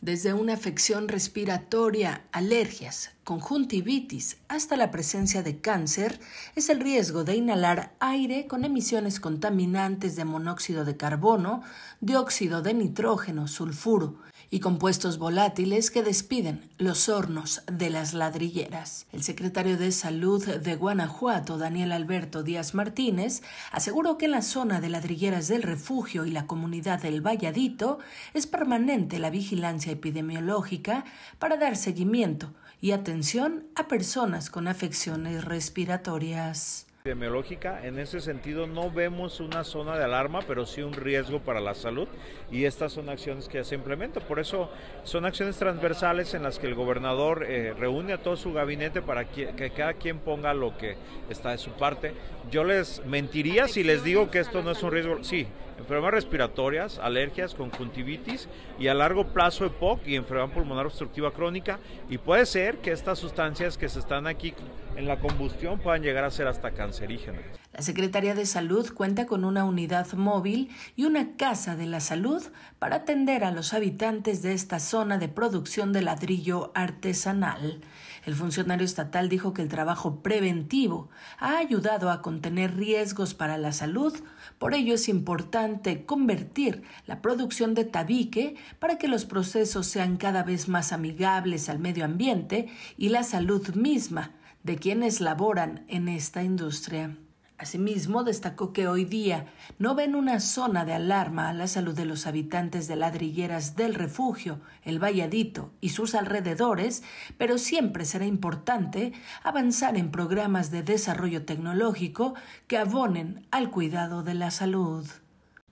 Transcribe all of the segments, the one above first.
desde una afección respiratoria, alergias, conjuntivitis, hasta la presencia de cáncer, es el riesgo de inhalar aire con emisiones contaminantes de monóxido de carbono, dióxido de nitrógeno, sulfuro, y compuestos volátiles que despiden los hornos de las ladrilleras. El secretario de Salud de Guanajuato, Daniel Alberto Díaz Martínez, aseguró que en la zona de ladrilleras del refugio y la comunidad del Valladito es permanente la vigilancia epidemiológica para dar seguimiento y atención a personas con afecciones respiratorias epidemiológica. En ese sentido no vemos una zona de alarma, pero sí un riesgo para la salud y estas son acciones que se implementan. Por eso son acciones transversales en las que el gobernador eh, reúne a todo su gabinete para que, que, cada quien ponga lo que está de su parte. Yo les mentiría si les digo que esto no es un riesgo. Sí, enfermedades respiratorias, alergias, conjuntivitis y a largo plazo EPOC y enfermedad pulmonar obstructiva crónica y puede ser que estas sustancias que se están aquí en la combustión puedan llegar a ser hasta cancerígenos. La Secretaría de Salud cuenta con una unidad móvil y una casa de la salud para atender a los habitantes de esta zona de producción de ladrillo artesanal. El funcionario estatal dijo que el trabajo preventivo ha ayudado a contener riesgos para la salud, por ello es importante convertir la producción de tabique para que los procesos sean cada vez más amigables al medio ambiente y la salud misma de quienes laboran en esta industria. Asimismo, destacó que hoy día no ven una zona de alarma a la salud de los habitantes de ladrilleras del refugio, el valladito y sus alrededores, pero siempre será importante avanzar en programas de desarrollo tecnológico que abonen al cuidado de la salud.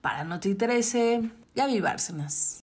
Para Noti 13, Gaby Bárcenas.